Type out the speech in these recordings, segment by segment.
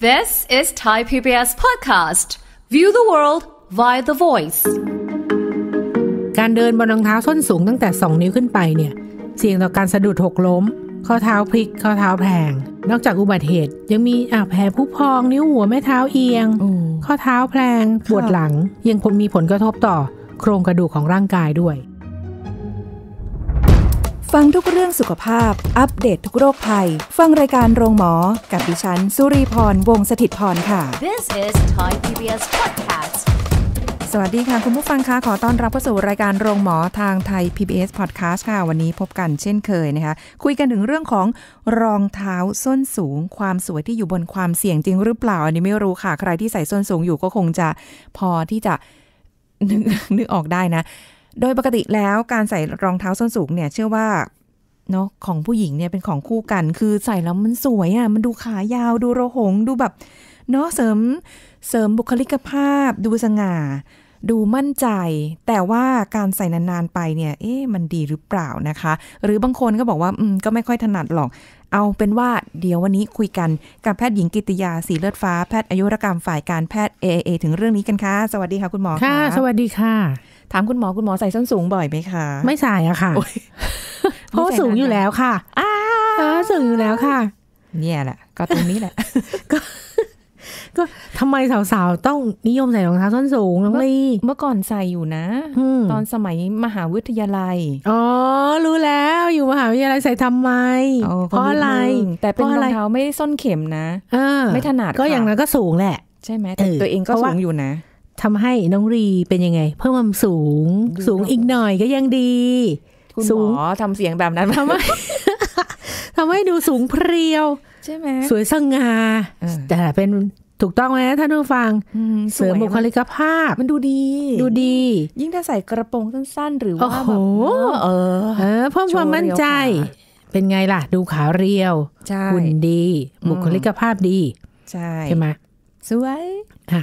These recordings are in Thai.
This is Thai PBS podcast. View the world via the voice. การเดินบนรองเท้าส้นสูงตั้งแต่ 2 นิ้วขึ้นไปเนี่ย เสี่ยงต่อการสะดุดหกล้ม ข้อเท้าพลิก ข้อเท้าแพง นอกจากอุบัติเหตุยังมีอาแผลผู้พองนิ้วหัวแม่เท้าเอียง ข้อเท้าแพลง ปวดหลัง ยังคงมีผลกระทบต่อ โครงกระดูกของร่างกายด้วยฟังทุกเรื่องสุขภาพ อัปเดตททุกโรคภัย ฟังรายการโรงหมอ กับดิฉัน สุรีพร วงศิตพรค่ะ This is Thai PBS podcast สวัสดีค่ะ คุณผู้ฟังคะ ขอต้อนรับเข้าสู่รายการโรงหมอทางไทย PBS Podcast ค่ะ วันนี้พบกันเช่นเคยนะคะ คุยกันถึงเรื่องของรองเท้าส้นสูง ความสวยที่อยู่บนความเสี่ยงจริงหรือเปล่า อันนี้ไม่รู้ค่ะ ใครที่ใส่ส้นสูงอยู่ก็คงจะพอที่จะนึกนึกออกได้นะโดยปกติแล้วการใส่รองเท้าส้นสูงเนี่ย เชื่อว่าเนาะของผู้หญิงเนี่ยเป็นของคู่กัน คือใส่แล้วมันสวยอะ่ะมันดูขายาวดูโรหง ดูแบบเนาะเสริมเสริมบุคลิกภาพ ดูสง่า ดูมั่นใจ แต่ว่าการใส่นานๆไปเนี่ย เอ๊ะมันดีหรือเปล่านะคะ หรือบางคนก็บอกว่าอืมก็ไม่ค่อยถนัดหรอก เอาเป็นว่าเดี๋ยววันนี้คุยกัน กับแพทย์หญิงกิติยา สีเลือดฟ้าแพทย์อายุรกรรมฝ่ายการแพทย์ a a ถึงเรื่องนี้กันค่ะสวัสดีค่ะคุณหมอค่ะสวัสดีค่ะถามคุณหมอ คุณหมอใส่ส้นสูงบ่อยไหมคะ ไม่ใส่อะค่ะเพราะสูงอยู่แล้วค่ะอ้าสูงอยู่แล้วค่ะ เนี่ยแหละ ก็ตรงนี้แหละ ก็ ก็ทำไมสาวๆ ต้องนิยมใส่รองเท้าส้นสูงน้องลีเมื่อก่อนใส่อยู่นะตอนสมัยมหาวิทยาลัยอ๋อรู้แล้วอยู่มหาวิทยาลัยใส่ทำไมเพราะอะไร แต่เป็นรองเท้าไม่ได้ส้นเข็มนะไม่ถนัดก็อย่างนั้นก็สูงแหละใช่ไหมแต่ตัวเองก็สูงอยู่นะทำให้น้องรีเป็นยังไง เพิ่มความสูงสูงอีกหน่อยก็ยังดีคุณหมอทำเสียงแบบนั้นทำไมทำให้ดูสูงเพรียว ใช่ไหม สวยสง่าแต่เป็นถูกต้องไหมท่านผู้ฟังเสริมบุคลิกภาพ มันดูดี ดูดี ยิ่งถ้าใส่กระโปรงสั้นๆ หรือว่า แบบเออเพิ่มความมั่นใจ เป็นไงล่ะ ดูขาเรียวหุ่นดีบุคลิกภาพดี ใช่ใช่ไหมสวยค่ะ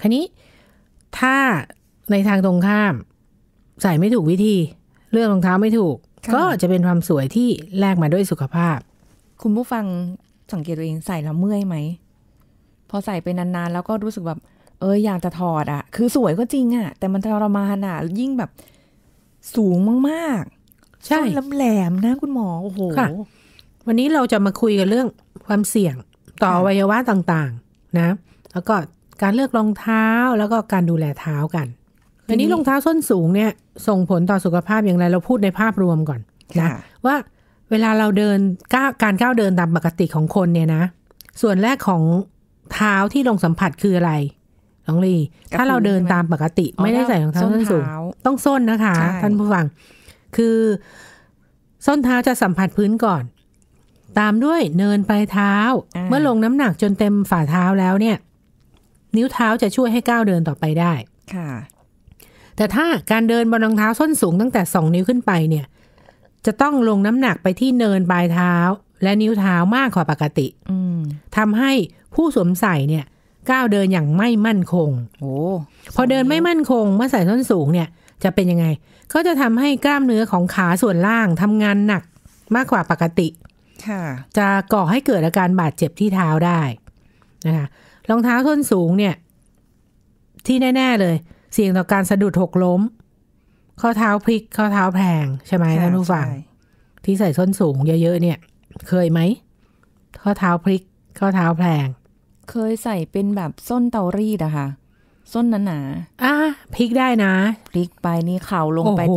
คันนี้ถ้าในทางตรงข้าม ใส่ไม่ถูกวิธีเลือกรองเท้าไม่ถูก ก็จะเป็นความสวยที่แลกมาด้วยสุขภาพ คุณผู้ฟังสังเกตตัวเอง ใส่แล้วเมื่อยไหมพอใส่ไปนานๆ แล้วก็รู้สึกแบบเอออยากจะถอดอะ่ะ คือสวยก็จริงอะ่ะ แต่มันทรมานอะ่ะยิ่งแบบสูงมากๆใช่ลำแหลมนะ คุณหมอ โอ้โหวันนี้เราจะมาคุยกันเรื่องความเสี่ยงต่ออวัยวะต่าง ๆ นะ แล้วก็การเลือกรองเท้าแล้วก็การดูแลเท้ากันทีนนี้รองเท้าส้นสูงเนี่ย ส่งผลต่อสุขภาพอย่างไร เราพูดในภาพรวมก่อนนะว่าเวลาเราเดินก้าการก้าวเดินตามปกติของคนเนี่ยนะ ส่วนแรกของเท้าที่ลงสัมผัสคืออะไรน้องลีถ้าเราเดินตามปกติไม่ได้ใส่รองเท้าส้นสูงต้องส้นนะคะท่านผู้ฟังคือ ส้นเท้าจะสัมผัสพื้นก่อน ตามด้วย เนินปลายเท้า เมื่อลงน้ำหนักจนเต็มฝ่าเท้าแล้วเนี่ยนิ้วเท้าจะช่วยให้ก้าวเดินต่อไปได้ ค่ะ แต่ถ้าการเดินบนรองเท้าส้นสูงตั้งแต่สองนิ้วขึ้นไปเนี่ย จะต้องลงน้ำหนักไปที่เนินปลายเท้าและนิ้วเท้ามากกว่าปกติทำให้ผู้สวมใส่เนี่ยก้าวเดินอย่างไม่มั่นคง โอ้พอเดินไม่มั่นคงเมื่อใส่ส้นสูงเนี่ย จะเป็นยังไง ก็จะทำให้กล้ามเนื้อของขาส่วนล่างทำงานหนักมากกว่าปกติ ค่ะ จะก่อให้เกิดอาการบาดเจ็บที่เท้าได้ นะคะรองเท้าส้นสูงเนี่ย ที่แน่ๆ เลย เสี่ยงต่อการสะดุดหกล้ม ข้อเท้าพลิก ข้อเท้าแพงใช่ไหมท่านผู้ฟังที่ใส่ส้นสูงเยอะ ๆ เนี่ย เคยไหมข้อเท้าพลิก ข้อเท้าแพลงเคยใส่เป็นแบบส้นเตารีดอะค่ะ ส้นหนาหนาอ่ะพลิกได้นะ พลิกไปนี่เข่าลงไปโอ้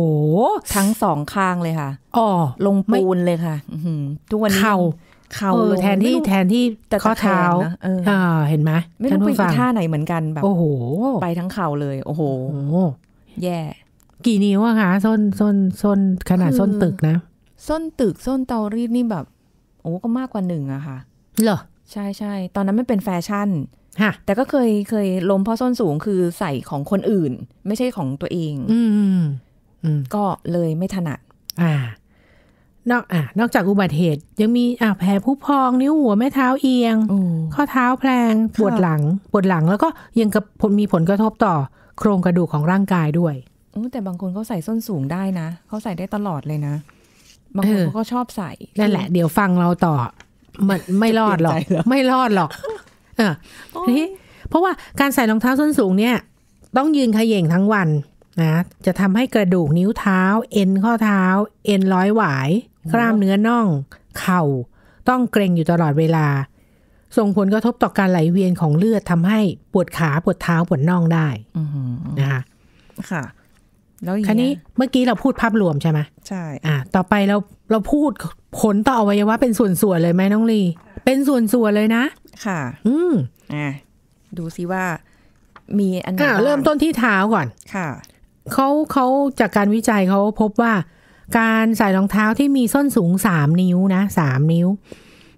โห ทั้งสองข้างเลยค่ะอ๋อลงปูนเลยค่ะทุกวันนี้เข่าเข่าแทนที่แทนที่แต่ข้อเท้าเห็นไหมไม่รู้ไปท่าไหนเหมือนกันแบบ โอ้โห ไปทั้งเข่าเลย โอ้โห แย่ กี่นิ้วอะคะส้นส้นส้นขนาดส้นตึกนะ ส้นตึกส้นเตารีดนี่แบบ โอ้ก็มากกว่าหนึ่งอะค่ะ เหรอ ใช่ใช่ตอนนั้นไม่เป็นแฟชั่นแต่ก็เคยเคยล้มเพราะส้นสูงคือใส่ของคนอื่น ไม่ใช่ของตัวเอง อืก็เลยไม่ถนัดอ่านอกอ่ะนอกจากอุบัติเหตุ ยังมีอ่ะแผลผู้พอง นิ้วหัวแม่เท้าเอียงข้อเท้าแพลงปวดหลังปวดหลังแล้วก็ยังกับมีผลกระทบต่อ โครงกระดูกของร่างกายด้วยอแต่บางคนเขาใส่ส้นสูงได้นะเขาใส่ได้ตลอดเลยนะ บางคนเขาก็ชอบใส่นั่นแหละเดี๋ยวฟังเราต่อ มันไม่รอดหรอกไม่รอดหรอกอ่ทีเพราะว่าการใส่รองเท้าส้นสูงเนี่ย ต้องยืนขย่งทั้งวันนะจะทำให้กระดูกนิ้วเท้า เอ็นข้อเท้า เอ็นร้อยหวายกล้ามเนื้อน่องเข่า ต้องเกร็งอยู่ตลอดเวลา ส่งผลกระทบต่อการไหลเวียนของเลือดทำให้ปวดขาปวดเท้า ปวดน่องได้นะคะค่ะแล้วคันนี้เมื่อกี้ เราพูดภาพรวมใช่ไหมใช่ อ่าต่อไปเราเราพูดผลต่ออวัยวะ เป็นส่วนๆ เลยไหมน้องลี เป็นส่วนๆ เลยนะค่ะ อืมอ่าดูซิว่า มีอันไหนเริ่มต้นที่เท้าก่อนค่ะเขาเขาจากการวิจัยเขาพบว่า การใส่รองเท้าที่มีส้นสูงสามนิ้วนะสามนิ้ว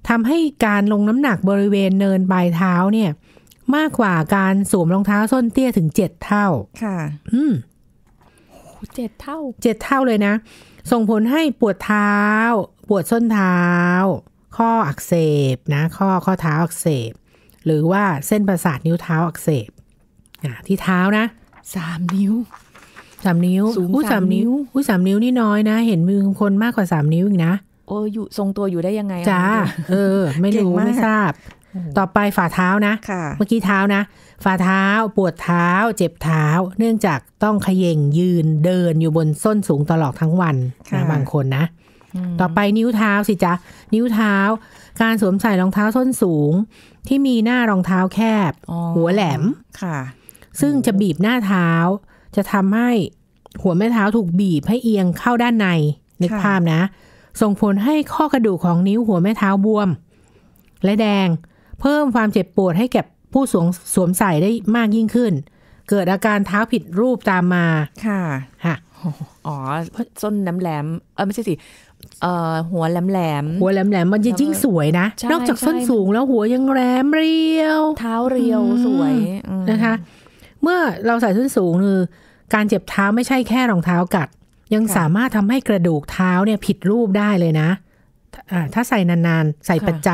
ทำให้การลงน้ำหนักบริเวณเนินปลายเท้าเนี่ย มากกว่าการสวมรองเท้า ส้นเตี้ยถึงเจ็ดเท่า ค่ะ อืมเจ็ดเท่าเจ็ดเท่าเลยนะ ส่งผลให้ปวดเท้า ปวดส้นเท้า ข้ออักเสบนะ ข้อข้อเท้าอักเสบ หรือว่าเส้นประสาทนิ้วเท้าอักเสบที่เท้านะสามนิ้วสามนิ้วสูงสามนิ้วอุ้ยสามนิ้วนี่น้อยนะเห็นมือคนมากกว่าสามนิ้วอีกนะโอ้อยู่ทรงตัวอยู่ได้ยังไงจ้าเออ ไม่รู้ไม่ทราบ ต่อไปฝ่าเท้านะเมื่อกี้เท้านะฝ่าเท้าปวดเท้า เจ็บเท้า เนื่องจากต้องขย่งยืนเดินอยู่บนส้นสูงตลอดทั้งวันนะบางคนนะต่อไปนิ้วเท้าสิจ๊ะนิ้วเท้า การสวมใส่รองเท้าส้นสูง ที่มีหน้ารองเท้าแคบหัวแหลมค่ะ ซึ่งจะบีบหน้าเท้าจะทำให้หัวแม่เท้าถูกบีบให้เอียงเข้าด้านในนึกภาพนะ ส่งผลให้ข้อกระดูกของนิ้วหัวแม่เท้าบวม และแดง เพิ่มความเจ็บปวดให้แก่ผู้สวมสวมใส่ได้มากยิ่งขึ้น เกิดอาการเท้าผิดรูปตามมา ค่ะค่ะอ๋อส้นแหลมแหลม เออไม่ใช่สิ เอ่อหัวแหลมแหลม หัวแหลมแหลมมันจยิ่งสวยนะ นอกจากส้นสูง แล้วหัวยังแหลมเรียว เท้าเรียวสวยนะคะเมื่อเราใส่ส้นสูง คือ การเจ็บเท้าไม่ใช่แค่รองเท้ากัด ยังสามารถทำให้กระดูกเท้าเนี่ยผิดรูปได้เลยนะถ้าใส่นานๆ ใส่ประจ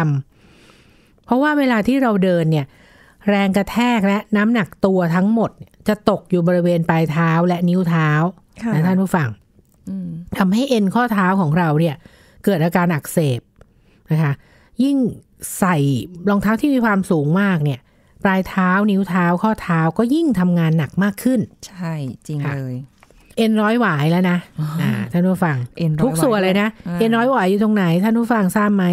ำ เพราะว่าเวลาที่เราเดินเนี่ย แรงกระแทกและน้ำหนักตัวทั้งหมดจะตกอยู่บริเวณปลายเท้าและนิ้วเท้านะท่านผู้ฟังทำให้เอ็นข้อเท้าของเราเนี่ย เกิดอาการอักเสบนะคะ ยิ่งใส่รองเท้าที่มีความสูงมากเนี่ยปลายเท้านิ้วเท้าข้อเท้าก็ยิ่งทำงานหนักมากขึ้น ใช่จริงเลยเอ็นร้อยหวายแล้วนะท่านผู้ฟังทุกส่วนเลยนะเอ็นร้อยหวายอยู่ตรงไหน ท่านผู้ฟังทราบไหม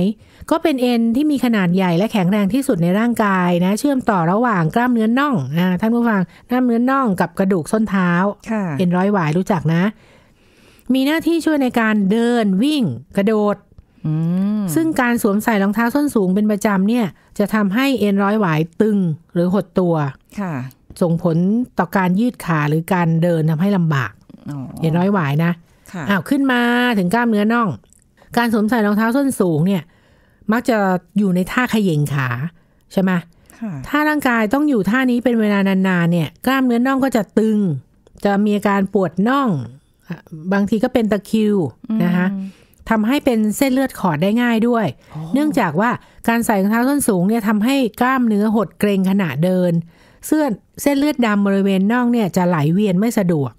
ก็เป็นเอ็นที่มีขนาดใหญ่และแข็งแรงที่สุดในร่างกายนะ เชื่อมต่อระหว่างกล้ามเนื้อน่องนะท่านผู้ฟังกล้ามเนื้อน่องกับกระดูกส้นเท้าเอ็นร้อยหวายรู้จักนะ มีหน้าที่ช่วยในการเดินวิ่งกระโดดซึ่งการสวมใส่รองเท้าส้นสูงเป็นประจำเนี่ยจะทำให้เอ็นร้อยหวายตึงหรือหดตัวส่งผลต่อการยืดขาหรือการเดินทำให้ลำบากเอ็นร้อยหวายนะอ้าวขึ้นมาถึงกล้ามเนื้อน่อง การสวมใส่รองเท้าส้นสูงเนี่ย มักจะอยู่ในท่าขย่งขา ใช่ไหมถ้าร่างกายต้องอยู่ท่านี้เป็นเวลานานๆเนี่ย กล้ามเนื้อน่องก็จะตึงจะมีอาการปวดน่องบางทีก็เป็นตะคิวนะคะทำให้เป็นเส้นเลือดขอดได้ง่ายด้วย เนื่องจากว่าการใส่รองเท้าส้นสูงเนี่ยทำให้กล้ามเนื้อหดเกรงขณะเดิน เสื้อเส้นเลือดดำบริเวณน่องเนี่ยจะไหลเวียนไม่สะดวก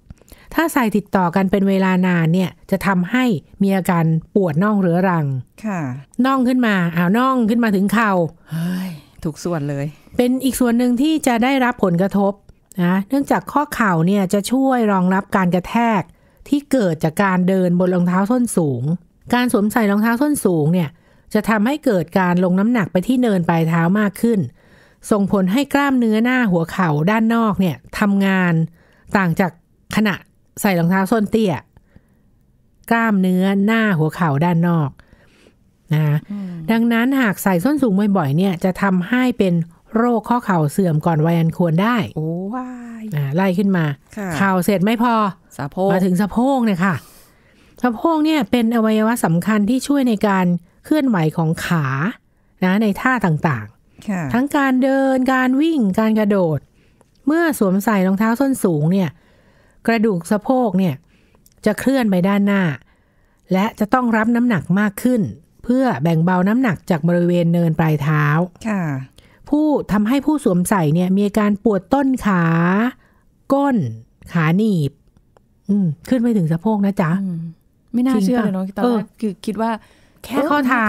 ถ้าใส่ติดต่อกันเป็นเวลานานเนี่ยจะทำให้มีอาการปวดน่องเรื้อรัง ค่ะ น่องขึ้นมาอ้าวน่องขึ้นมาถึงเข่า ถูกส่วนเลย เป็นอีกส่วนหนึ่งที่จะได้รับผลกระทบนะ เนื่องจากข้อเข่าเนี่ยจะช่วยรองรับการกระแทกที่เกิดจากการเดินบนรองเท้าส้นสูงการสวมใส่รองเท้าส้นสูงเนี่ย จะทำให้เกิดการลงน้ำหนักไปที่เนินปลายเท้ามากขึ้น ส่งผลให้กล้ามเนื้อหน้าหัวเข่าด้านนอกเนี่ยทำงานต่างจากขณะใส่รองเท้าส้นเตี้ย กล้ามเนื้อหน้าหัวเข่าด้านนอกนะ ดังนั้นหากใส่ส้นสูงบ่อยๆ เนี่ยจะทำให้เป็นโรคข้อเข่าเสื่อมก่อนวัยอันควรได้โอ้วายไล่ขึ้นมาเข่าเสร็จไม่พอสะโพกมาถึงสะโพกเนี่ยค่ะสะโพกเนี่ยเป็นอวัยวะสำคัญที่ช่วยในการเคลื่อนไหวของขานะ ในท่าต่างๆ ทั้งการเดิน การวิ่ง การกระโดด เมื่อสวมใส่รองเท้าส้นสูงเนี่ยกระดูกสะโพกเนี่ยจะเคลื่อนไปด้านหน้า และจะต้องรับน้ำหนักมากขึ้น เพื่อแบ่งเบาน้ำหนักจากบริเวณเนินปลายเท้าผู้ทำให้ผู้สวมใส่เนี่ยมีการปวดต้นขา ก้น ขาหนีบขึ้นไปถึงสะโพกนะจ๊ะไม่น่าเชื่อเลยเนาะตอนแรกคือคิดว่าแค่ข้อเท้า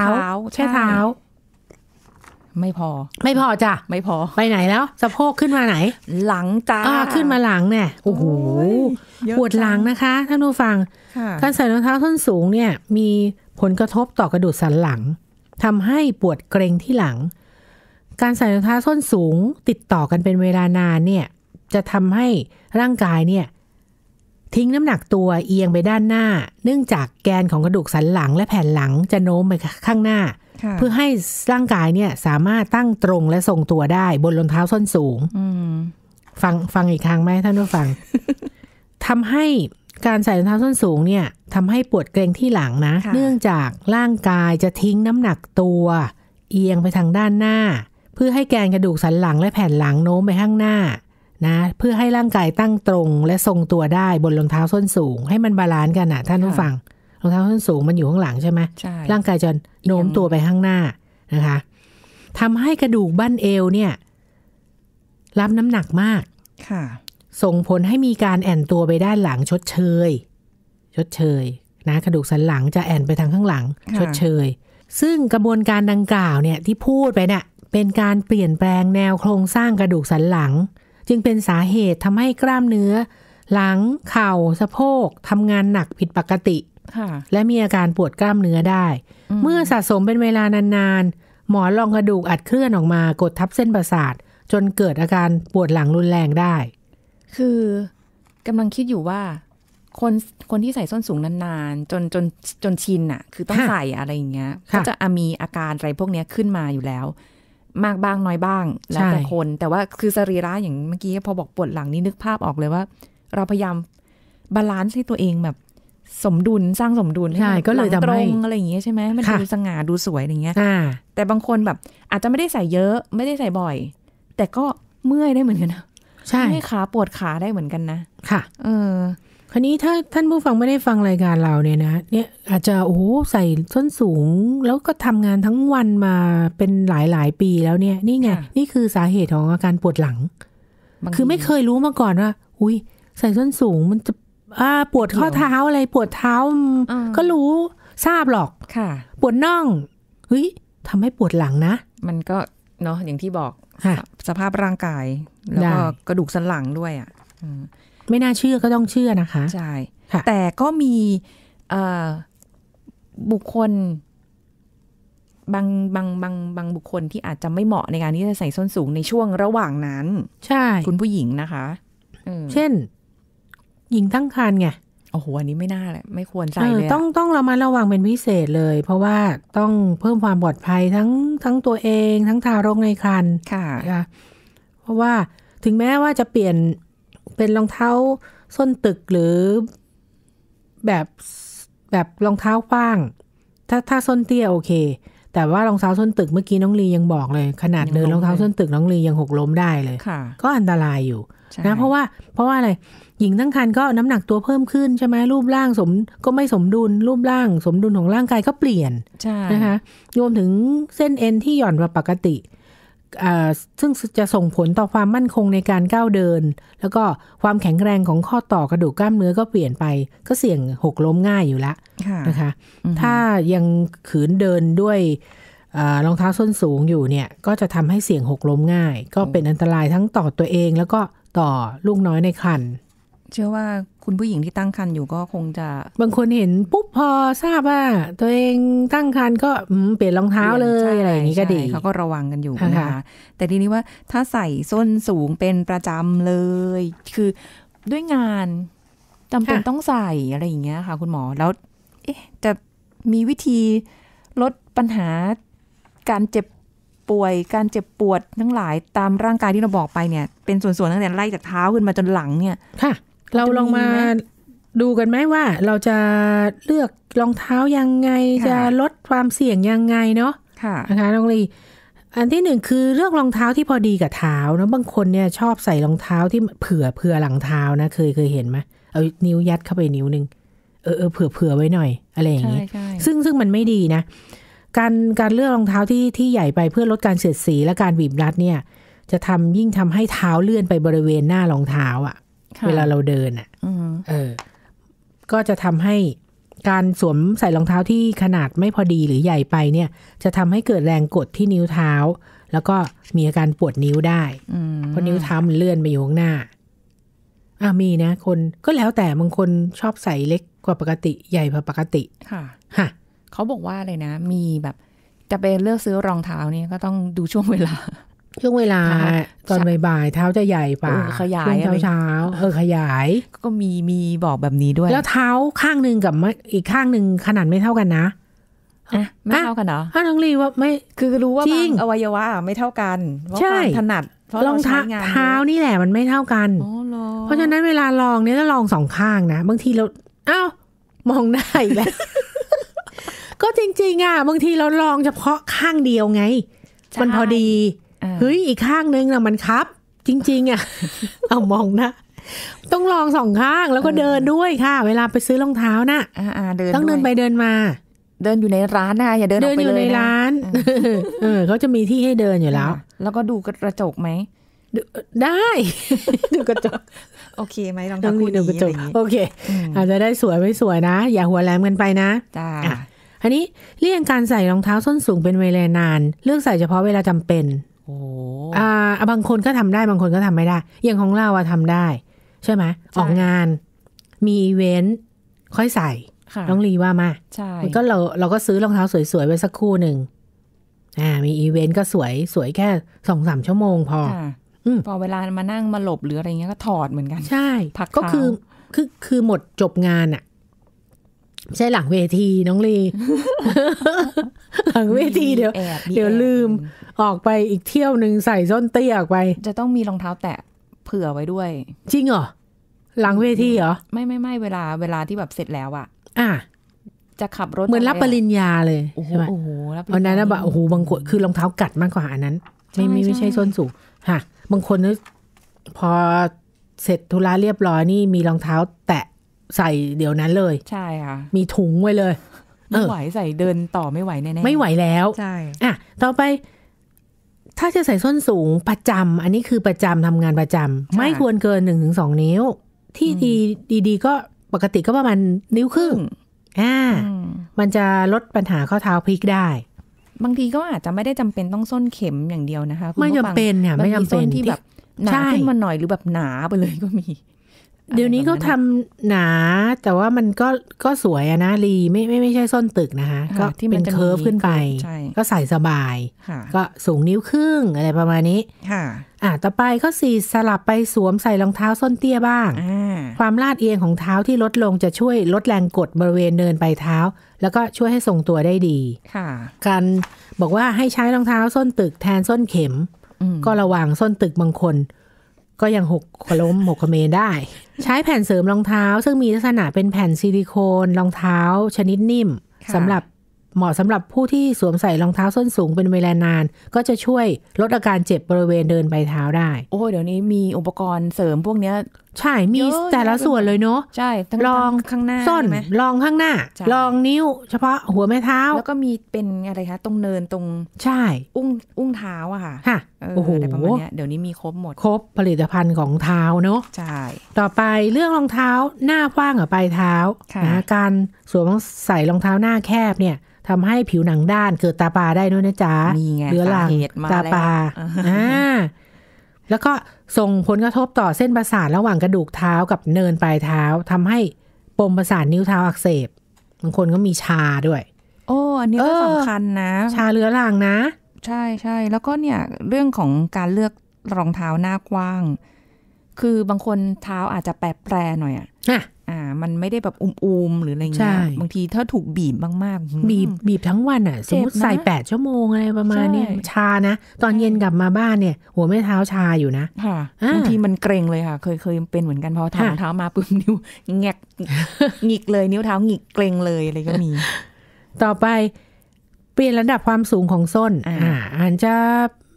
แค่เท้า ไม่พอ ไม่พอจ้ะไม่พอไปไหนแล้ว สะโพกขึ้นมาไหน หลังจ้าขึ้นมาหลังเนี่ยโอ้โหปวดหลังนะคะท่านผู้ฟัง การใส่รองเท้าส้นสูงเนี่ย มีผลกระทบต่อกระดูกสันหลัง ทำให้ปวดเกร็งที่หลัง การใส่รองเท้าส้นสูงติดต่อกันเป็นเวลานานเนี่ย จะทำให้ร่างกายเนี่ยทิ้งน้ำหนักตัวเอียงไปด้านหน้า เนื่องจากแกนของกระดูกสันหลังและแผ่นหลังจะโน้มไปข้างหน้า เพื่อให้ร่างกายเนี่ยสามารถตั้งตรงและทรงตัวได้บนรองเท้าส้นสูงฟังฟังอีกครั้งไหมท่านผู้ฟังทำให้การใส่รองเท้าส้นสูงเนี่ยทำให้ปวดเกรงที่หลังนะ เนื่องจากร่างกายจะทิ้งน้ำหนักตัว เอียงไปทางด้านหน้า เพื่อให้แกนกระดูกสันหลังและแผ่นหลังโน้มไปข้างหน้านะเพื่อให้ร่างกายตั้งตรง และทรงตัวได้บนรองเท้าส้นสูง ให้มันบาลานซ์กันอ่ะท่านผู้ฟังรองเท้าส้นสูงมันอยู่ข้างหลังใช่ไหมร่างกายจะโน้มตัวไปข้างหน้านะคะทำให้กระดูกบั้นเอวเนี่ยรับน้ำหนักมากค่ะส่งผลให้มีการแอนตัวไปด้านหลังชดเชยชดเชยนะกระดูกสันหลังจะแอนไปทางข้างหลังชดเชยซึ่งกระบวนการดังกล่าวเนี่ยที่พูดไปเนี่ยเป็นการเปลี่ยนแปลงแนวโครงสร้างกระดูกสันหลังจึงเป็นสาเหตุทำให้กล้ามเนื้อ หลัง เข่าสะโพกทำงานหนักผิดปกติ และมีอาการปวดกล้ามเนื้อได้ เมื่อสะสมเป็นเวลานานๆหมอลองกระดูกอัดเคลื่อนออกมากดทับเส้นประสาท จนเกิดอาการปวดหลังรุนแรงได้ คือกำลังคิดอยู่ว่า คนคนที่ใส่ส้นสูงนานๆ จนจนจนชินอะคือ ต้องใส่อะไรอย่างเงี้ยก็จะมีอาการอะไรพวกนี้ขึ้นมาอยู่แล้วมากบ้างน้อยบ้างแล้วแต่คน แต่ว่าคือสรีระอย่างเมื่อกี้พอบอกปวดหลังนี่นึกภาพออกเลยว่า เราพยายามบาลานซ์ให้ตัวเองแบบ สมดุลสร้างสมดุลใช่ก็เลยตรงอะไรอย่างเงี้ยใช่ไหมมันดูสง่าดูสวยอย่างเงี้ยแต่บางคนแบบอาจจะไม่ได้ใส่เยอะไม่ได้ใส่บ่อย แต่ก็เมื่อยได้เหมือนกันนะใช่ขาปวดขาได้เหมือนกันนะค่ะ เออคราวนี้ถ้าท่านผู้ฟังไม่ได้ฟังรายการเราเนี่ยนะ เนี่ย อาจจะโอ้ใส่ส้นสูงแล้วก็ทำงานทั้งวันมาเป็นหลายหลายปีแล้วเนี่ย นี่ไง นี่คือสาเหตุของอาการปวดหลัง คือไม่เคยรู้มาก่อนว่าอุ้ย ใส่ส้นสูงมันจะอ่าปวดข้อเท้าอะไรปวดเท้าก็รู้ทราบหรอกค่ะ ปวดน่องเฮ้ยทำให้ปวดหลังนะมันก็เนาะอย่างที่บอกสภาพร่างกายแล้วก็กระดูกสันหลังด้วยอ่ะไม่น่าเชื่อก็ต้องเชื่อนะคะใช่แต่ก็มีบุคคล บางบางบางบางบุคคลที่อาจจะไม่เหมาะในการที่จะใส่ส้นสูงในช่วงระหว่างนั้นใช่ คุณผู้หญิงนะคะเช่น หญิงตั้งครรภ์ไงโอ้โห อันนี้ไม่น่าเลยไม่ควรใส่เลย ต้อง ต้องเรามาระวังเป็นพิเศษเลย เพราะว่าต้องเพิ่มความปลอดภัยทั้งทั้งตัวเอง ทั้งทารกในครรภ์ค่ะเพราะว่าถึงแม้ว่าจะเปลี่ยนเป็นรองเท้าส้นตึกหรือแบบ แบบรองเท้าป้าง ถ้าถ้าส้นเตี้ยโอเค แต่ว่ารองเท้าส้นตึกเมื่อกี้น้องลียังบอกเลย ขนาดเดินรองเท้าส้นตึกน้องลียังหกล้มได้เลย ก็อันตรายอยู่นะ เพราะว่า เพราะว่าอะไรหญิงตั้งครรภ์ก็น้ำหนักตัวเพิ่มขึ้น ใช่ไหมรูปร่างสมก็ไม่สมดุลรูปร่าง สมดุลของร่างกายก็เปลี่ยนนะคะรวมถึงเส้นเอ็นที่หย่อนกว่าปกติซึ่งจะส่งผลต่อความมั่นคงในการก้าวเดิน แล้วก็ความแข็งแรงของข้อต่อกระดูกกล้ามเนื้อก็เปลี่ยนไปก็เสี่ยงหกล้มง่ายอยู่ละนะคะถ้ายังขืนเดินด้วยรองเท้าส้นสูงอยู่เนี่ยก็จะทำให้เสี่ยงหกล้มง่ายก็เป็นอันตรายทั้งต่อตัวเองแล้วก็ต่อลูกน้อยในครรภ์เชื่อว่าคุณผู้หญิงที่ตั้งครรภ์อยู่ก็คงจะ บางคนเห็นปุ๊บพอทราบว่าตัวเองตั้งครรภ์ก็เปลี่ยนรองเท้าเลยอะไรอย่างนี้ก็ดีเขาก็ระวังกันอยู่นะคะแต่ทีนี้ว่าถ้าใส่ส้นสูงเป็นประจำเลย คือด้วยงานจำเป็นต้องใส่อะไรอย่างเงี้ยค่ะคุณหมอแล้ว เอ๊ะจะมีวิธีลดปัญหาการเจ็บป่วยการเจ็บปวดทั้งหลายตามร่างกายที่เราบอกไปเนี่ย เป็นส่วนๆตั้งแต่ไล่จากเท้าขึ้นมาจนหลังเนี่ยค่ะเราลองมาดูกันไหมว่าเราจะเลือกรองเท้ายังไงจะลดความเสี่ยงยังไงเนาะค่ะนะคะน้องลีอันที่หนึ่งคือเลือกรองเท้าที่พอดีกับเท้าเนาะบางคนเนี่ย ชอบใส่รองเท้าที่เผื่อเผื่อหลังเท้านะเคยเคยเห็นไหมเอานิ้วยัดเข้าไปนิ้วหนึ่งเออเออเผื่อเผื่อไว้หน่อย อะไรอย่างนี้ซึ่งซึ่งมันไม่ดีนะ การการเลือกรองเท้าที่ที่ใหญ่ไปเพื่อลดการเสียดสีและการบีบรัดเนี่ย จะทำยิ่งทำให้เท้าเลื่อนไปบริเวณหน้ารองเท้า อ่ะเวลาเราเดินอ่ะเออ ก็จะทำให้การสวมใส่รองเท้าที่ขนาดไม่พอดีหรือใหญ่ไป เนี่ย จะทำให้เกิดแรงกดที่นิ้วเท้า แล้วก็มีอาการปวดนิ้วได้เพราะนิ้วเท้ามันเลื่อนไปอยู่ข้างหน้า อ่ามีนะคนก็แล้วแต่บางคนชอบใส่เล็กกว่าปกติใหญ่กว่าปกติ ค่ะฮะเขาบอกว่าเลยนะมีแบบ จะไปเลือกซื้อรองเท้านี่ก็ต้องดูช่วงเวลาช่วงเวลาตอนบ่ายเท้าจะใหญ่ป่าขยายช้าเช้า เออขยายก็มีมีบอกแบบนี้ด้วย แล้วเท้าข้างหนึ่งกับอีกข้างหนึ่งขนาดไม่เท่ากันนะไม่เท่ากันเหรอถ้าน้องลีว่าไม่คือรู้ว่าบางอวัยวะไม่เท่ากันใช่ถนัดรองเท้าเท้านี่แหละมันไม่เท่ากันเพราะฉะนั้นเวลาลองเนี่ย้าลองสองข้างนะบางทีเราอ้าวมองได้แล้วก็จริงๆ อ่ะบางทีเราลองเฉพาะข้างเดียวไงมันพอดีเฮ้ยอีกข้างนึงนะมันครับ จริงๆอ่ะเอามองนะ ต้องลองสองข้างแล้วก็เดินด้วยค่ะ เวลาไปซื้อรองเท้านะ่ะเดินต้องเดินไปเดินมา เดินอยู่ในร้านนะคะอย่าเดินออกไปเลยเดินอยู่ในร้านเออเขาจะมีที่ให้เดินอยู่แล้ว แล้วก็ดูกระจกไหมได้ ดูกระจกโอเคไหมลองดูดูกระจกโอเค อาจจะได้สวยไม่สวยนะ อย่าหัวแหลมกันไปนะจ้าอันนี้เลี่ยงการใส่รองเท้าส้นสูงเป็นเวลานานเลือกใส่เฉพาะเวลาจำเป็นอ่าบางคนก็ทำได้บางคนก็ทำไม่ได้อย่างของเราอะทำได้ ใช่ไหมออกงานมีอีเวนต์ค่อยใส่ต้องรีว่ามา ใช่ ก็เราเราก็ซื้อรองเท้าสวยๆไว้สักคู่หนึ่งอ่ามีอีเวนต์ก็สวยสวยแค่สองสามชั่วโมงพอพอเวลามานั่งมาหลบหรืออะไรเงี้ยก็ถอดเหมือนกัน ใช่กก็คือคือคือหมดจบงานอะใช่หลังเวทีน้องลี หลังเวทีเดี๋ยวเดี๋ยวลืมออกไปอีกเที่ยวหนึ่งใส่ส้นเตี้ยออกไปจะต้องมีรองเท้าแตะเผื่อไว้ด้วย จริงเหรอ หลังเวทีเหรอ ไม่ไม่ไม่เวลาเวลาที่แบบเสร็จแล้วอะอ่ะจะขับรถเหมือนรับปริญญาเลยโอ้โหโรับปริญญาอนนั้นแบบโอ้โหบางคนคือรองเท้ากัดมากกว่าอันนั้น ไม่ไม่ไม่ใช่ส้นสูงฮะบางคนนี่พอเสร็จธุระเรียบร้อยนี่มีรองเท้าแตะใส่เดี๋ยวนั้นเลย ใช่ค่ะมีถุงไว้เลยไม่ไหวใส่เดินต่อไม่ไหวแน่ๆไม่ไหวแล้วใช่อ่ะ ต่อไป ถ้าจะใส่ส้นสูงประจำ อันนี้คือประจำทำงานประจำไม่ควรเกินหนึ่งถึงสองนิ้ว ที่ดีดีๆก็ปกติก็ประมาณนิ้วครึ่งอ่ามันจะลดปัญหาข้อเท้าพลิกได้ บางทีก็อาจจะไม่ได้จำเป็นต้องส้นเข็มอย่างเดียวนะคะไม่จำเป็นเนี่ยไม่จำเป็นที่แบบหนาขึ้นมาหน่อยหรือแบบหนาไปเลยก็มีเดี๋ยวนี้เขาทำหนาแต่ว่ามันก็ก็สวยอะนะรีไม่ไม่ไม่ใช่ส้นตึกนะคะก็ที่เป็นเคิร์ฟขึ้นไปก็ใส่สบาย ก็สูงนิ้วครึ่งอะไรประมาณนี้ค่ะอ่ะต่อไปก็สี่สลับไปสวมใส่รองเท้าส้นเตี้ยบ้าง ความลาดเอียงของเท้าที่ลดลงจะช่วยลดแรงกดบริเวณเนินปลายเท้า แล้วก็ช่วยให้ทรงตัวได้ดีค่ะ การบอกว่าให้ใช้รองเท้าส้นตึกแทนส้นเข็มก็ระวังส้นตึกบางคนก็ยังหกขล้มหกขเมได้ ใช้แผ่นเสริมรองเท้า ซึ่งมีลักษณะเป็นแผ่นซิลิโคนรองเท้าชนิดนิ่มสำหรับเหมาะสำหรับผู้ที่สวมใส่รองเท้าส้นสูงเป็นเวลานาน ก็จะช่วยลดอาการเจ็บบริเวณเดินใบเท้าได้ โอ้เดี๋ยวนี้มีอุปกรณ์เสริมพวกนี้ใช่ มีแต่ละส่วนเลยเนาะ ใช่ลองข้างหน้าส้น ลองข้างหน้า ลองนิ้ว เฉพาะหัวแม่เท้า แล้วก็มีเป็นอะไรคะ ตรงเนิน ตรง ใช่ อุ้ง อุ้งเท้าอะค่ะค่ะโอ้โหเดี๋ยวนี้มีครบหมด ครบ ผลิตภัณฑ์ของเท้าเนาะ ใช่ ต่อไปเรื่องรองเท้า หน้ากว้างกับปลายเท้านะการสวมใส่รองเท้าหน้าแคบเนี่ยทำให้ผิวหนังด้านเกิดตาปลาได้ด้วยนะจ๊ะ มีไงเหลือหลังตาปลาอ่าแล้วก็ส่งผลกระทบต่อเส้นประสาทระหว่างกระดูกเท้ากับเนินปลายเท้า ทำให้ปมประสาทนิ้วเท้าอักเสบ บางคนก็มีชาด้วย โอ้ อันนี้ก็สำคัญนะ ชาเรื้อรังนะ ใช่ใช่ แล้วก็เนี่ยเรื่องของการเลือกรองเท้าหน้ากว้าง คือบางคนเท้าอาจจะแปรแปรหน่อยอะ่ามันไม่ได้แบบอุ้มๆ หรืออะไรเงี้ยบางทีถ้าถูกบีบมาก ๆ บีบบีบทั้งวันอ่ะสมมติใส่แปดชั่วโมงอะไรประมาณนี้ชานะ ตอนเย็นกลับมาบ้านเนี่ย หัวแม่เท้าชาอยู่นะ ค่ะบางทีมันเกรงเลยค่ะ เคยเคยเป็นเหมือนกันพอทางเท้ามาปุ๊บนิ้วแงกหงิกเลยนิ้วเท้าหงิกเกรงเลยอะไรก็มี ต่อไป เปลี่ยนระดับความสูงของส้นอ่าอาจจะ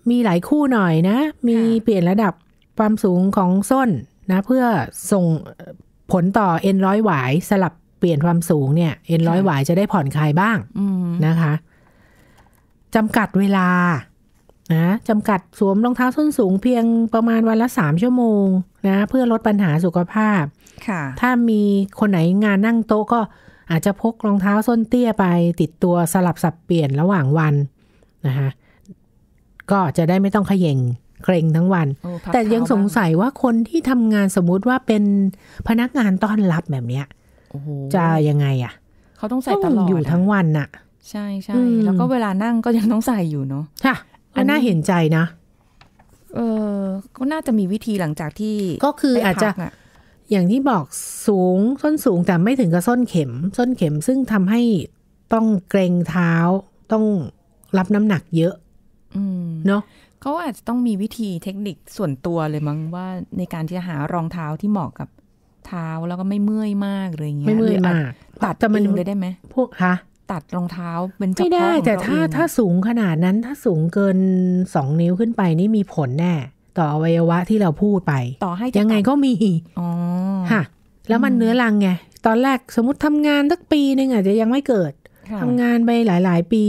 มีหลายคู่หน่อยนะ มีเปลี่ยนระดับความสูงของส้นนะเพื่อส่งผลต่อเอ็นร้อยหวายสลับเปลี่ยนความสูงเนี่ยเอ็นร้อยหวายจะได้ผ่อนคลายบ้าง นะคะจำกัดเวลานะจำกัดสวมรองเท้าส้นสูงเพียงประมาณวันละสามชั่วโมงนะ เพื่อลดปัญหาสุขภาพถ้ามีคนไหนงานนั่งโต๊ะก็อาจจะพกรองเท้าส้นเตี้ยไปติดตัวสลับสับเปลี่ยนระหว่างวันนะคะก็จะได้ไม่ต้องขย e งเกรงทั้งวัน แต่ยังสงสัยว่าคนที่ทำงานสมมติว่าเป็นพนักงานต้อนรับแบบเนี้ยจะยังไงอ่ะ เขาต้องใส่ตลอดอยู่ทั้งวันน่ะ ใช่ใช่แล้วก็เวลานั่งก็ยังต้องใส่อยู่เนาะค่ะอันน่าเห็นใจนะเออก็น่าจะมีวิธีหลังจากที่ ก็คืออาจจะ อย่างที่บอกสูงส้นสูงแต่ไม่ถึงกับส้นเข็มส้นเข็มซึ่งทำให้ต้องเกรงเท้า ต้องรับน้ำหนักเยอะเนาะเขาอาจจะต้องมีวิธีเทคนิคส่วนตัวเลยมั้งว่าในการที่จะหารองเท้าที่เหมาะกับเท้าแล้วก็ไม่เมื่อยมากเลยอย่างเงี้ยไม่เมื่อยมากตัดจต่มันเลยได้ไหมพวกคะตัดรองเท้าเป็นไม่ได้ แต่ถ้าถ้าสูงขนาดนั้นถ้าสูงเกินสองนิ้วขึ้นไปนี่มีผลแน่ ต่ออวัยวะที่เราพูดไปต่อให้ยังไงก็มีอ๋อค่ะแล้วมันเนื้อรังไงตอนแรกสมมติทำงานสักปีหนึ่งอาจจะยังไม่เกิด ทำงานไปหลายๆ ปี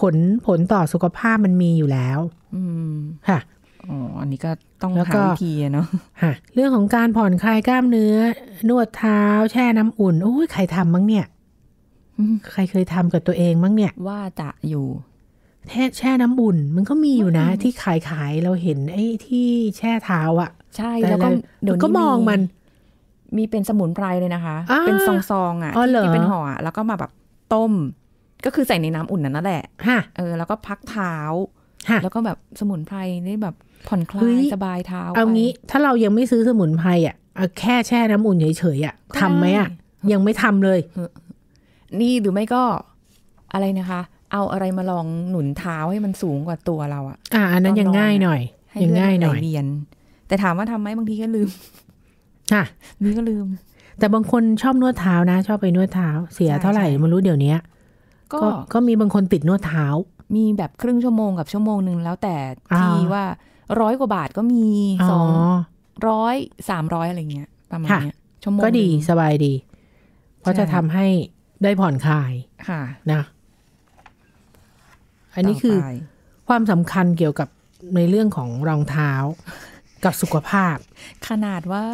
ผลผลต่อสุขภาพมันมีอยู่แล้วค่ะอ๋ออันนี้ก็ต้องหาวิธีเนาะเรื่องของการผ่อนคลายกล้ามเนื้อ นวดเท้า แช่น้ำอุ่นโอ้ยใครทำมั้งเนี่ย ใครเคยทำกับตัวเองมั้งเนี่ย ว่าจะอยู่ แช่น้ำอุ่นมันก็มีอยู่นะ ที่ขายขายเราเห็นไอ้ที่แช่เท้าอ่ะ ใช่แล้วก็เดี๋ยวก็มองมัน มีเป็นสมุนไพรเลยนะคะ เป็นซองๆอ่ะที่เป็นห่อแล้วก็มาแบบต้ม ก็คือใส่ในน้ำอุ่นนั่นแหละเออแล้วก็พักเท้าแล้วก็แบบสมุนไพรได้แบบผ่อนคลายสบายเท้าเอางี้ถ้าเรายังไม่ซื้อสมุนไพรอ่ะแค่แช่น้ำอุ่นเฉยๆอ่ะทำไหมอ่ะยังไม่ทำเลย นี่หรือไม่ก็อะไรนะคะ เอาอะไรมาลองหนุนเท้าให้มันสูงกว่าตัวเราอ่ะอ่า อันนั้นยังง่ายหน่อย ยังง่ายหน่อยเรียน แต่ถามว่าทำไหมบางทีก็ลืมค่ะนี่ก็ลืม แต่บางคนชอบนวดเท้านะ ชอบไปนวดเท้า เสียเท่าไหร่มันรู้เดี๋ยวนี้ก็ก็มีบางคนติดนวดเท้ามีแบบครึ่งชั่วโมงกับชั่วโมงหนึ่งแล้วแต่ที่ว่า ร้อยกว่าบาทก็มี สอง ร้อย สามร้อยอะไรเงี้ยประมาณเนี้ยชั่วโมงก็ดีสบายดี เพราะจะทำให้ได้ผ่อนคลายค่ะนะ อันนี้คือ ความสำคัญเกี่ยวกับในเรื่องของรองเท้ากับสุขภาพ ขนาดว่า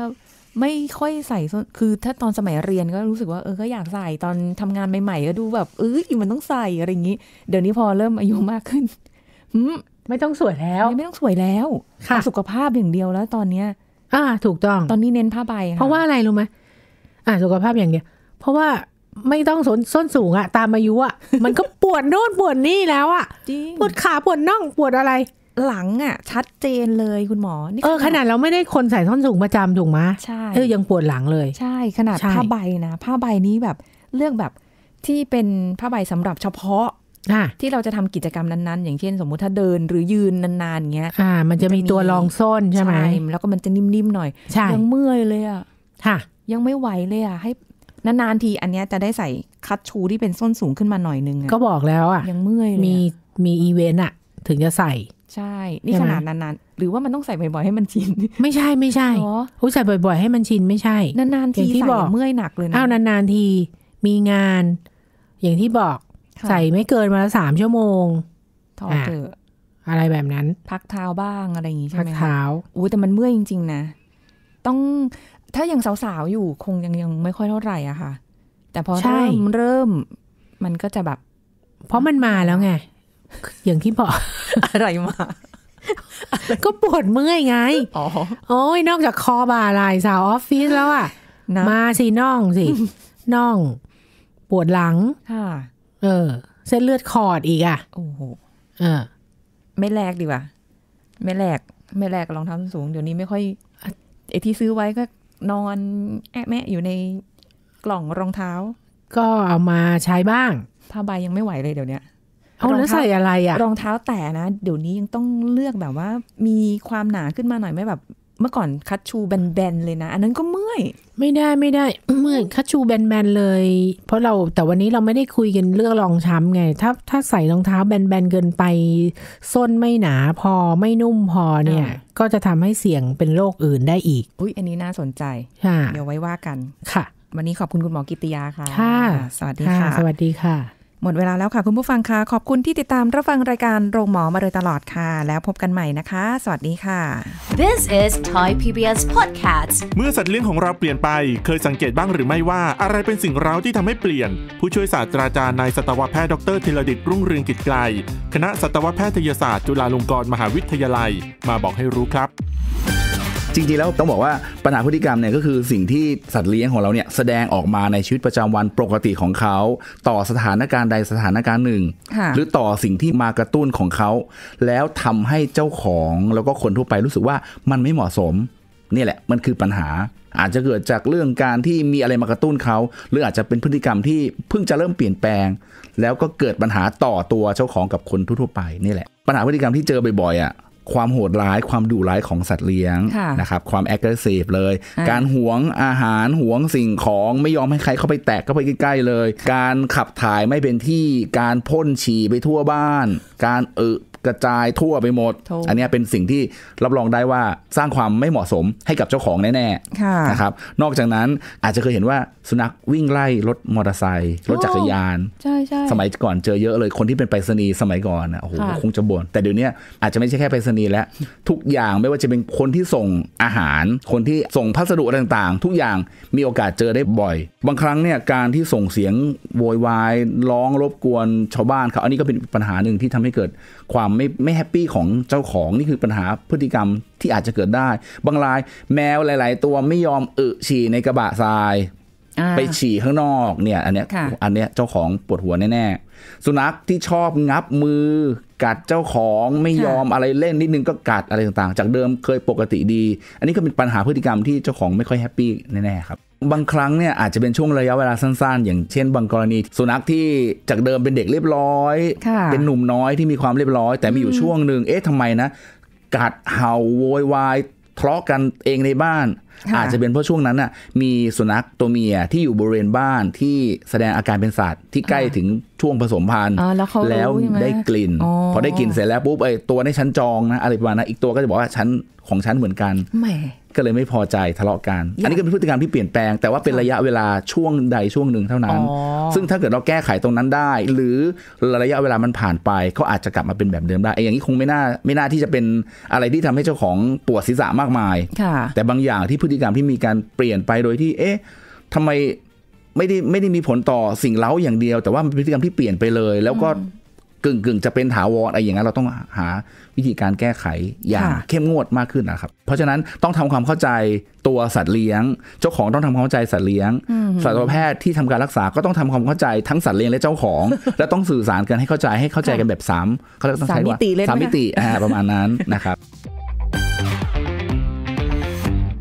ไม่ค่อยใส่ส้นคือถ้าตอนสมัยเรียนก็รู้สึกว่า เออ ก็อยากใส่ ตอนทำงานใหม่ๆ ก็ดูแบบเอ้ยมันต้องใส่อะไรอย่างนี้ เดี๋ยวนี้พอเริ่มอายุมากขึ้นไม่ต้องสวยแล้ว ไม่ต้องสวยแล้วค่ะ สุขภาพอย่างเดียวแล้วตอนเนี้ย อ่า ถูกต้อง ตอนนี้เน้นผ้าใบเพราะว่าอะไรรู้ไหมอ่า สุขภาพอย่างเดียวเพราะว่าไม่ต้องสนส้นสูงอะตามอายุอะมันก็ปวดโน่นปวดนี่แล้วอะปวดขาปวดน่องปวดอะไรหลังอ่ะ ชัดเจนเลยคุณหมอ เออขนาดเราไม่ได้คนใส่ส้นสูงประจำถูกไหมใช่เออยังปวดหลังเลย ใช่ขนาดผ้าใบนะ ผ้าใบนี้แบบเลือกแบบที่เป็นผ้าใบสำหรับเฉพาะ ที่เราจะทำกิจกรรมนั้น ๆ อย่างเช่น สมมุติถ้าเดินหรือยืนนานๆอย่างเงี้ยอ่ามันจะมีตัวรองส้นใช่ไหมแล้วก็มันจะนิ่ม ๆ หน่อย ยังเมื่อยเลยอ่ะค่ะ ยังไม่ไหวเลยอ่ะให้นานๆทีอันเนี้ยจะได้ใส่คัดชูที่เป็นส้นสูงขึ้นมาหน่อยนึงก็บอกแล้วอ่ะยังเมื่อยมีมีอีเวนต์อ่ะ ถึงจะใส่ใช่ นี่ขนาดนานๆ หรือว่ามันต้องใส่บ่อยๆ ให้มันชิน ไม่ใช่ ไม่ใช่โอใส่บ่อยๆ ให้มันชินไม่ใช่ นานๆ ทีที่บอกเมื่อยหนักเลยนะอ้าวนานๆที มีงาน อย่างที่บอก ใส่ไม่เกินวันละสามชั่วโมงถอดเถอะ อะไรแบบนั้น พักเท้าบ้างอะไรอย่างนี้ใช่ไหมพักเท้าอู้แต่มันเมื่อยจริงๆ นะ ต้อง ถ้ายังสาวๆ อยู่คงยังยังไม่ค่อยเท่าไหร่อะค่ะ แต่พอเริ่มเริ่ม มันก็จะแบบเพราะมันมาแล้วไงอย่างที่บอกอะไรมา ก็ปวดเมื่อยไง อ๋อ โอ้ยนอกจากคอบ่าลาลสาวออฟฟิศแล้วอ่ะ มาสิน่องสิน่อง ปวดหลังเออ เส้นเลือดขอดอีกอ่ะ โอ้โหเออ ไม่แลกดีว่ะไม่แลก ไม่แลกรองเท้าสูงเดี๋ยวนี้ไม่ค่อยไอที่ซื้อไว้ก็นอนแอะแมะอยู่ในกล่องรองเท้า ก็เอามาใช้บ้างผ้าใบยังไม่ไหวเลยเดี๋ยวนี้เอาแล้วใส่อะไรอะรองเท้าแต่นะเดี๋ยวนี้ยังต้องเลือกแบบว่ามีความหนาขึ้นมาหน่อยไม่แบบเมื่อก่อนคัตชูแบนๆเลยนะอันนั้นก็เมื่อยไม่ได้ไม่ได้เมื่อยคัตชูแบนๆเลย เพราะเราแต่วันนี้เราไม่ได้คุยกันเรื่องรองช้ำไงถ้าถ้าใส่รองเท้าแบนๆเกินไป ส้นไม่หนาพอไม่นุ่มพอเนี่ย ก็จะทำให้เสี่ยงเป็นโรคอื่นได้อีก อุ้ยอันนี้น่าสนใจเดี๋ยวไว้ว่ากันค่ะ วันนี้ขอบคุณคุณหมอกิติยาค่ะ ค่ะ สวัสดีค่ะสวัสดีค่ะหมดเวลาแล้วค่ะคุณผู้ฟังคะขอบคุณที่ติดตามรับฟังรายการโรงหมอมาโดยตลอดค่ะ แล้วพบกันใหม่นะคะ สวัสดีค่ะ This is Thai PBS Podcast เมื่อสัตว์เลี้ยงของเราเปลี่ยนไปเคยสังเกตบ้างหรือไม่ว่า อะไรเป็นสิ่งเร้าที่ทำให้เปลี่ยน ผู้ช่วยศาสตราจารย์นายสัตวแพทย์ดรธีรดิต รุ่งเรืองกิจไกลคณะสัตวแพทยศาสตร์ จุฬาลงกรณ์มหาวิทยาลัย มาบอกให้รู้ครับจริงๆแล้วต้องบอกว่าปัญหาพฤติกรรมเนี่ยก็คือสิ่งที่สัตว์เลี้ยงของเราเนี่ยแสดงออกมาในชีวิตประจำวันปกติของเขา ต่อสถานการณ์ใดสถานการณ์หนึ่ง หรือต่อสิ่งที่มากระตุ้นของเขา แล้วทำให้เจ้าของแล้วก็คนทั่วไปรู้สึกว่ามันไม่เหมาะสมนี่แหละมันคือปัญหาอาจจะเกิดจากเรื่องการที่มีอะไรมากระตุ้นเขา หรืออาจจะเป็นพฤติกรรมที่เพิ่งจะเริ่มเปลี่ยนแปลง แล้วก็เกิดปัญหาต่อตัวเจ้าของกับคนทั่วไปนี่แหละปัญหาพฤติกรรมที่เจอบ่อยๆอ่ะความโหดร้ายความดุร้ายของสัตว์เลี้ยงนะครับความแอคทีฟเลย การหวงอาหาร หวงสิ่งของไม่ยอมให้ใครเข้าไปแตกเข้าไปใกล้ๆเลย การขับถ่ายไม่เป็นที่การพ่นฉี่ไปทั่วบ้าน การเออกระจายทั่วไปหมด อันนี้เป็นสิ่งที่รับรองได้ว่าสร้างความไม่เหมาะสมให้กับเจ้าของแน่ๆนะครับ นอกจากนั้นอาจจะเคยเห็นว่าสุนัขวิ่งไล่รถมอเตอร์ไซค์รถจักรยานใช่ใสมัยก่อนเจอเยอะ เลยคนที่เป็นไปรษณีย์สมัยก่อนะโอ้โห คงจะบ่นแต่เดี๋ยวนี้อาจจะไม่ใช่แค่ไปรษณีย์แล้ว ทุกอย่างไม่ว่าจะเป็นคนที่ส่งอาหาร คนที่ส่งพัสดุต่างๆ ทุกอย่างมีโอกาสเจอได้บ่อย บางครั้งเนี่ยการที่ส่งเสียงโวยวายร้องรบกวนชาวบ้านเขาอันนี้ก็เป็นปัญหาหนึ่งที่ทำให้เกิดความไม่ไม่แฮปปี้ของเจ้าของนี่คือปัญหาพฤติกรรมที่อาจจะเกิดได้ บางรายแมวหลาย ๆ ตัวไม่ยอมเออฉี่ในกระบะทรายไปฉี่ข้างนอกเนี่ย อันเนี้ยอันเนี้ยเจ้าของปวดหัวแน่ๆสุนัขที่ชอบงับมือ กัดเจ้าของไม่ยอมอะไรเล่นนิดนึงก็กัดอะไรต่างๆ จากเดิมเคยปกติดี อันนี้ก็เป็นปัญหาพฤติกรรมที่เจ้าของไม่ค่อยแฮปปี้แน่ๆครับบางครั้งเนี่ยอาจจะเป็นช่วงระยะเวลาสั้นๆ อย่างเช่นบางกรณี สุนัขที่จากเดิมเป็นเด็กเรียบร้อย เป็นหนุ่มน้อยที่มีความเรียบร้อย แต่มีอยู่ช่วงหนึ่งเอ๊ะทำไมนะ กัดเห่าโวยวายทะเลาะกันเองในบ้านอาจจะเป็นเพราะช่วงนั้นน่ะมีสุนัขตัวเมียที่อยู่บริเวณบ้านที่แสดงอาการเป็นสัตว์ที่ใกล้ถึงช่วงผสมพันธุ์แล้วได้กลิ่น พอได้กลิ่นเสร็จแล้วปุ๊บไอ้ตัวในชั้นจองนะอะไรประมาณนั้นอีกตัวก็จะบอกว่าชั้นของชั้นเหมือนกัน ก็เลยไม่พอใจทะเลาะกัน อันนี้ก็เป็นพฤติกรรมที่เปลี่ยนแปลงแต่ว่าเป็นระยะเวลาช่วงใดช่วงหนึ่งเท่านั้น ซึ่งถ้าเกิดเราแก้ไขตรงนั้นได้ หรือระยะเวลามันผ่านไปเขาอาจจะกลับมาเป็นแบบเดิมได้ไอ้อย่างนี้คงไม่น่าไม่น่าที่จะเป็นอะไรที่ทำให้เจ้าของปวดศีรษะมากมายแต่บางอย่างที่พฤติกรรมที่มีการเปลี่ยนไปโดยที่เอ๊ะทำไมไม่ได้ไม่ได้มีผลต่อสิ่งเล้าอย่างเดียว แต่ว่ามันเป็นพฤติกรรมที่เปลี่ยนไปเลย แล้วก็กึ่งกึ่งจะเป็นถาวรอะไรอย่างนั้นเราต้องหาวิธีการแก้ไขอย่างเข้มงวดมากขึ้นนะครับ เพราะฉะนั้นต้องทำความเข้าใจตัวสัตว์เลี้ยง เจ้าของต้องทำความเข้าใจสัตว์เลี้ยง สัตวแพทย์ที่ทำการรักษาก็ต้องทำความเข้าใจทั้งสัตว์เลี้ยงและเจ้าของ และต้องสื่อสารกันให้เข้าใจให้เข้าใจกันแบบสามเขาเรียกต้องใช้ว่าสามมิติประมาณนั้นนะครับ